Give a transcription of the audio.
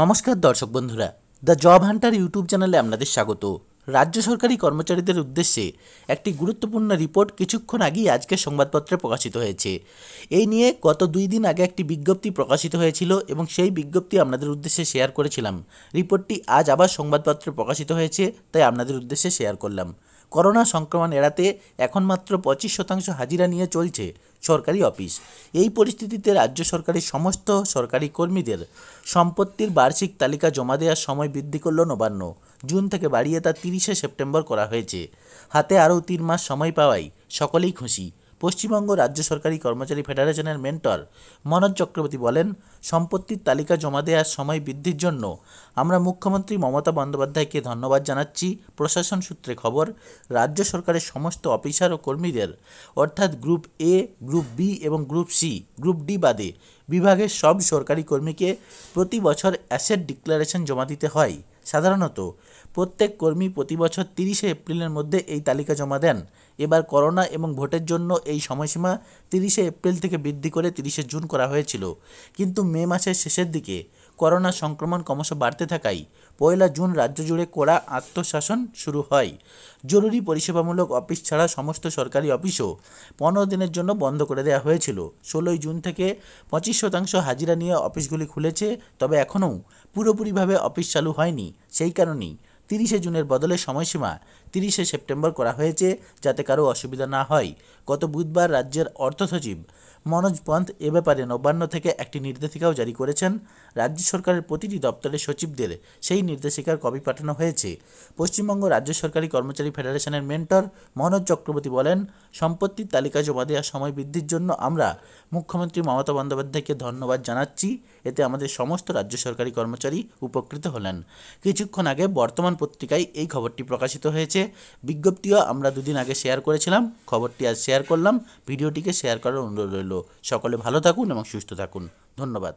নমস্কার দর্শক বন্ধুরা দ্য জব হান্টার ইউটিউব চ্যানেলে আপনাদের স্বাগত রাজ্য সরকারি কর্মচারীদের উদ্দেশ্যে একটি গুরুত্বপূর্ণ রিপোর্ট কিছুক্ষণ আগেই আজকে সংবাদপত্রে প্রকাশিত হয়েছে এই নিয়ে গত দুই দিন আগে একটি বিজ্ঞপ্তি প্রকাশিত হয়েছিল এবং সেই বিজ্ঞপ্তি আপনাদের উদ্দেশ্যে শেয়ার করেছিলাম রিপোর্টটি আজ আবার সংবাদপত্রে প্রকাশিত হয়েছে তাই আপনাদের উদ্দেশ্যে শেয়ার করলাম করোনা সংক্রমণ এড়াতে এখন মাত্র পঁচিশ শতাংশ হাজিরা নিয়ে চলছে সরকারি অফিস এই পরিস্থিতিতে রাজ্য সরকারের সমস্ত সরকারি কর্মীদের সম্পত্তির বার্ষিক তালিকা জমা দেওয়ার সময় বৃদ্ধি করল নবান্ন জুন থেকে বাড়িয়ে তা তিরিশে সেপ্টেম্বর করা হয়েছে হাতে আরও তিন মাস সময় পাওয়ায় সকলেই খুশি পশ্চিমবঙ্গ রাজ্য সরকারি কর্মচারী ফেডারেশনের মেন্টর মনোজ চক্রবর্তী বলেন সম্পত্তির তালিকা জমা দেওয়ার সময় বৃদ্ধির জন্য আমরা মুখ্যমন্ত্রী মমতা বন্দ্যোপাধ্যায়কে ধন্যবাদ জানাচ্ছি প্রশাসন সূত্রে খবর রাজ্য সরকারের সমস্ত অফিসার ও কর্মীদের অর্থাৎ গ্রুপ এ গ্রুপ বি এবং গ্রুপ সি গ্রুপ ডি বাদে বিভাগের সব সরকারি কর্মীকে প্রতি বছর অ্যাসেট ডিক্লারেশন জমা দিতে হয় সাধারণত প্রত্যেক কর্মী প্রতি বছর তিরিশে এপ্রিলের মধ্যে এই তালিকা জমা দেন এবার করোনা এবং ভোটের জন্য এই সময়সীমা তিরিশে এপ্রিল থেকে বৃদ্ধি করে তিরিশে জুন করা হয়েছিল কিন্তু মে মাসের শেষের দিকে করোনা সংক্রমণ ক্রমশ বাড়তে থাকায় পয়লা জুন রাজ্য জুড়ে কড়া আত্মশাসন শুরু হয় জরুরি পরিষেবামূলক অফিস ছাড়া সমস্ত সরকারি অফিসও পনেরো দিনের জন্য বন্ধ করে দেওয়া হয়েছিল ষোলোই জুন থেকে পঁচিশ শতাংশ হাজিরা নিয়ে অফিসগুলি খুলেছে তবে এখনও পুরোপুরিভাবে অফিস চালু হয়নি সেই কারণেই তিরিশে জুনের বদলে সময়সীমা তিরিশে সেপ্টেম্বর করা হয়েছে যাতে কারো অসুবিধা না হয় গত বুধবার রাজ্যের অর্থ সচিব মনোজ পন্থ এ ব্যাপারে নবান্ন থেকে একটি নির্দেশিকাও জারি করেছেন রাজ্য সরকারের প্রতিটি দপ্তরের সচিবদের সেই নির্দেশিকার কপি পাঠানো হয়েছে পশ্চিমবঙ্গ রাজ্য সরকারি কর্মচারী ফেডারেশনের মেন্টর মনোজ চক্রবর্তী বলেন সম্পত্তির তালিকা জমা দেওয়ার সময় বৃদ্ধির জন্য আমরা মুখ্যমন্ত্রী মমতা বন্দ্যোপাধ্যায়কে ধন্যবাদ জানাচ্ছি এতে আমাদের সমস্ত রাজ্য সরকারি কর্মচারী উপকৃত হলেন কিছুক্ষণ আগে বর্তমান পত্রিকায় এই খবরটি প্রকাশিত হয়েছে বিজ্ঞপ্তিও আমরা দুদিন আগে শেয়ার করেছিলাম খবরটি আজ শেয়ার করলাম ভিডিওটিকে শেয়ার করার অনুরোধ রইল সকলে ভালো থাকুন এবং সুস্থ থাকুন ধন্যবাদ